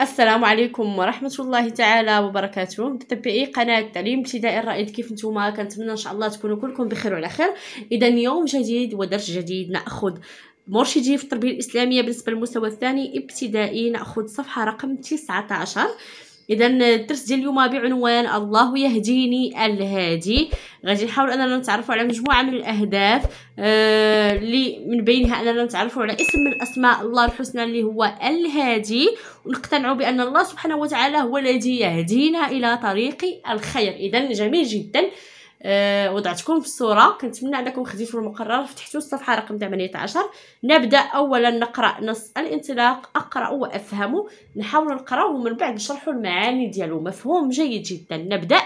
السلام عليكم ورحمه الله تعالى وبركاته متابعي قناه تعليم ابتدائي الرائد كيف نتوما كنتمنى ان شاء الله تكونوا كلكم بخير وعلى خير اذا يوم جديد ودرس جديد ناخذ مرشدي في التربيه الاسلاميه بالنسبه للمستوى الثاني ابتدائي ناخذ صفحه رقم 19 اذا الدرس ديال اليوم بعنوان الله يهديني الهادي غادي نحاول اننا نتعرفوا على مجموعه من الاهداف آه، اللي آه من بينها اننا نتعرفوا على اسم من اسماء الله الحسنى اللي هو الهادي ونقتنعوا بان الله سبحانه وتعالى هو الذي يهدينا الى طريق الخير اذا جميل جدا آه، وضعتكم في الصوره كنتمنى انكم خديتوا المقرر فتحتوا الصفحه رقم 18 نبدا اولا نقرا نص الانطلاق اقرا وافهم نحاول نقراو ومن بعد نشرحوا المعاني ديالو مفهوم جيد جدا نبدا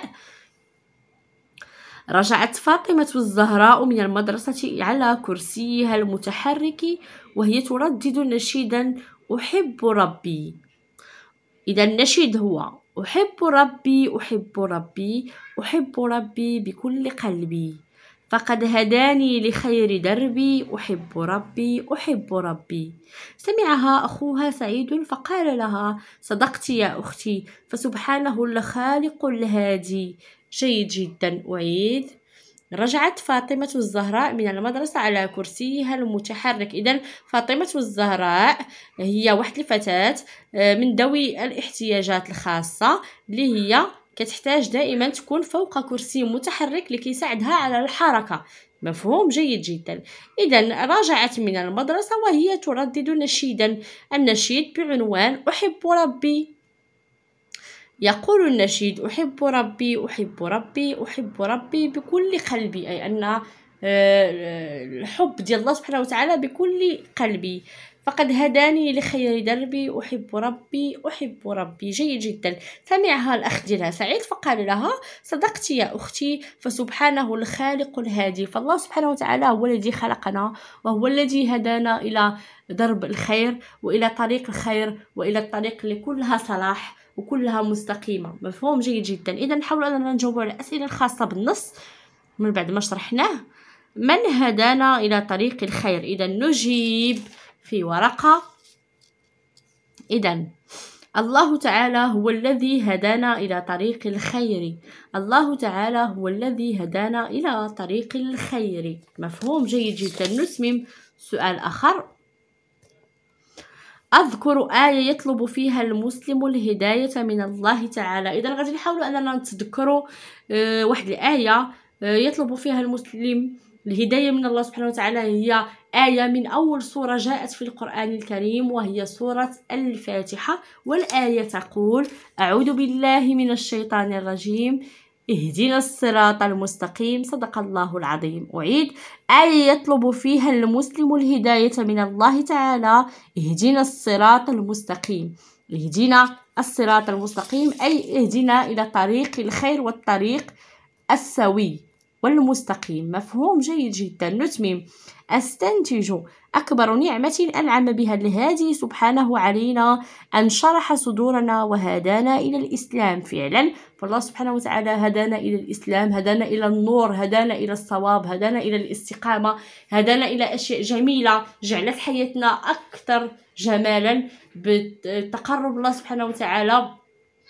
رجعت فاطمة الزهراء من المدرسة على كرسيها المتحرك وهي تردد نشيدا أحب ربي إذا النشيد هو أحب ربي أحب ربي أحب ربي بكل قلبي فقد هداني لخير دربي أحب ربي أحب ربي سمعها أخوها سعيد فقال لها صدقت يا أختي فسبحانه الخالق الهادي جيد جدا أعيد رجعت فاطمة الزهراء من المدرسة على كرسيها المتحرك إذا فاطمة الزهراء هي واحد الفتاة آه، من ذوي الاحتياجات الخاصة اللي هي كتحتاج دائما تكون فوق كرسي متحرك لكي يساعدها على الحركة مفهوم جيد جدا إذا راجعت من المدرسة وهي تردد نشيدا النشيد بعنوان أحب ربي يقول النشيد أحب ربي أحب ربي أحب ربي بكل قلبي أي أن آه، الحب ديال الله سبحانه وتعالى بكل قلبي فقد هداني لخير دربي أحب ربي أحب ربي جيد جدا سمعها الأخ ديالها سعيد فقال لها صدقت يا أختي فسبحانه الخالق الهادي فالله سبحانه وتعالى هو الذي خلقنا وهو الذي هدانا إلى درب الخير وإلى طريق الخير وإلى الطريق اللي كلها صلاح وكلها مستقيمه مفهوم جيد جدا اذا نحاول اننا نجاوب على الاسئله الخاصه بالنص من بعد ما شرحناه من هدانا الى طريق الخير اذا نجيب في ورقه اذا الله تعالى هو الذي هدانا إلى طريق الخير الله تعالى هو الذي هدانا إلى طريق الخير مفهوم جيد جدا نسمم سؤال آخر أذكر آية يطلب فيها المسلم الهداية من الله تعالى إذا غادي نحاولوا أننا نتذكروا آه، واحد الآية آه، يطلب فيها المسلم الهداية من الله سبحانه وتعالى هي آية من أول سورة جاءت في القرآن الكريم وهي سورة الفاتحة والآية تقول أعوذ بالله من الشيطان الرجيم اهدنا الصراط المستقيم صدق الله العظيم أعيد أي يطلب فيها المسلم الهداية من الله تعالى اهدنا الصراط المستقيم اهدنا الصراط المستقيم أي اهدنا إلى طريق الخير والطريق السوي والمستقيم مفهوم جيد جدا نتمم أستنتج أكبر نعمة أنعم بها الهادي سبحانه علينا أن شرح صدورنا وهدانا إلى الإسلام فعلا فالله سبحانه وتعالى هدانا إلى الإسلام هدانا إلى النور هدانا إلى الصواب هدانا إلى الاستقامة هدانا إلى أشياء جميلة جعلت حياتنا أكثر جمالا بالتقرب الله سبحانه وتعالى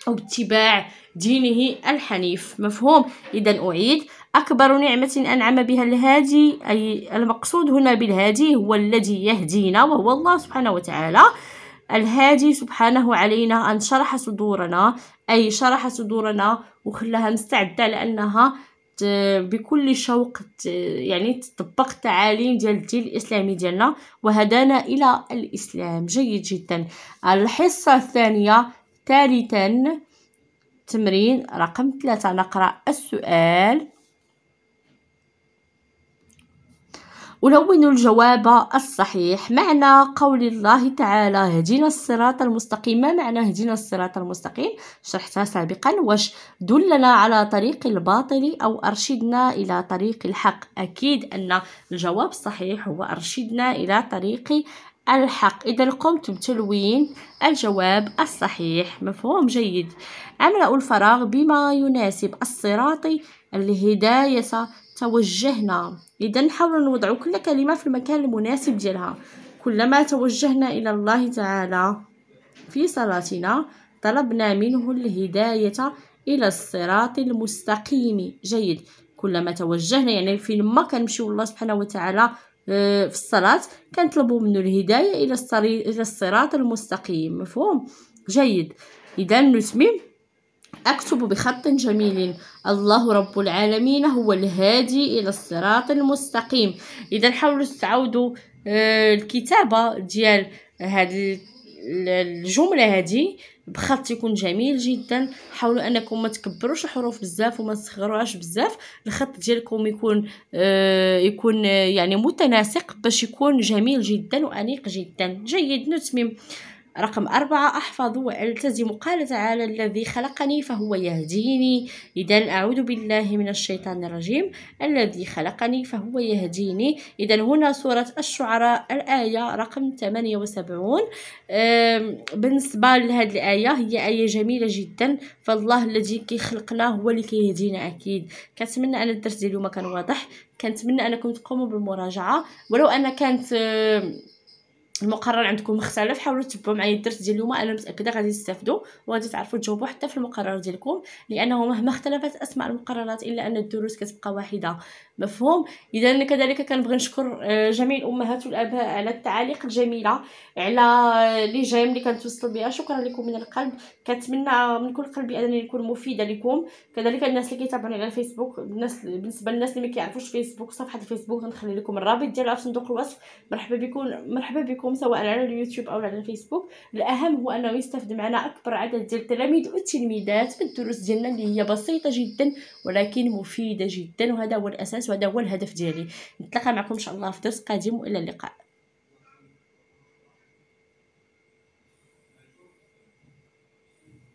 أو اتباع دينه الحنيف مفهوم إذا أعيد أكبر نعمة أنعم بها الهادي أي المقصود هنا بالهادي هو الذي يهدينا وهو الله سبحانه وتعالى الهادي سبحانه علينا أن شرح صدورنا أي شرح صدورنا وخلها مستعدة لأنها بكل شوق يعني تطبق التعاليم ديال الدين الاسلامي ديالنا وهدانا الى الاسلام جيد جدا الحصه الثانيه ثالثا تمرين رقم ثلاثة نقرا السؤال ألون الجواب الصحيح معنى قول الله تعالى هدينا الصراط المستقيم ما معنى هدينا الصراط المستقيم شرحتها سابقا واش دلنا على طريق الباطل أو أرشدنا إلى طريق الحق أكيد أن الجواب الصحيح هو أرشدنا إلى طريق الحق إذا قمتم تلوين الجواب الصحيح مفهوم جيد أملأ الفراغ بما يناسب الصراط الهداية توجهنا إذا نحاول نوضع كل كلمة في المكان المناسب ديالها كلما توجهنا إلى الله تعالى في صلاتنا طلبنا منه الهداية إلى الصراط المستقيم جيد كلما توجهنا يعني في ما كنمشيو الله سبحانه وتعالى آه، في الصلاة كنطلبوا منه الهداية إلى الصراط المستقيم مفهوم جيد إذا نتمم أكتب بخط جميل الله رب العالمين هو الهادي إلى الصراط المستقيم إذا حاولوا تعودوا آه، الكتابة ديال هذه الجملة هذه بخط يكون جميل جدا حاولوا انكم ما تكبروش الحروف بزاف وما تصغروهاش بزاف الخط ديالكم يكون آه، يكون آه، يعني متناسق باش يكون جميل جدا وانيق جدا جيد نتمم رقم أربعة أحفظ وألتزم قال تعالى الذي خلقني فهو يهديني إذا أعوذ بالله من الشيطان الرجيم الذي خلقني فهو يهديني إذا هنا سورة الشعراء الآية رقم 78 بالنسبة لهذه الآية هي آية جميلة جدا فالله الذي كيخلقنا هو اللي كيهدينا أكيد كنتمنى أن الدرس ديال اليوم كان واضح كنتمنى أنكم تقوموا بالمراجعة ولو أن كانت المقرر عندكم مختلف حاولوا تتبعوا معايا الدرس ديال اليوم انا متاكده غادي تستافدوا وغادي تعرفوا تجاوبوا حتى في المقرر ديالكم لانه مهما اختلفت اسماء المقررات الا ان الدروس كتبقى واحده مفهوم اذا كذلك كنبغي نشكر آه، جميع الامهات والاباء على التعاليق الجميله على آه، لي جيم اللي كنتوصلوا بها شكرا لكم من القلب كنتمنى من كل قلبي انني نكون مفيده لكم كذلك الناس اللي كيتابعوني على الفيسبوك الناس بالنسبه للناس اللي ما كيعرفوش فيسبوك صفحه الفيسبوك غنخلي لكم الرابط ديالها في صندوق الوصف مرحبا بكم مرحبا بكم لكم سواء على اليوتيوب او على الفيسبوك الاهم هو انه يستافد معنا اكبر عدد ديال التلاميذ والتلميذات في الدروس ديالنا اللي هي بسيطه جدا ولكن مفيده جدا وهذا هو الاساس وهذا هو الهدف ديالي نتلاقى معكم ان شاء الله في درس قادم والى اللقاء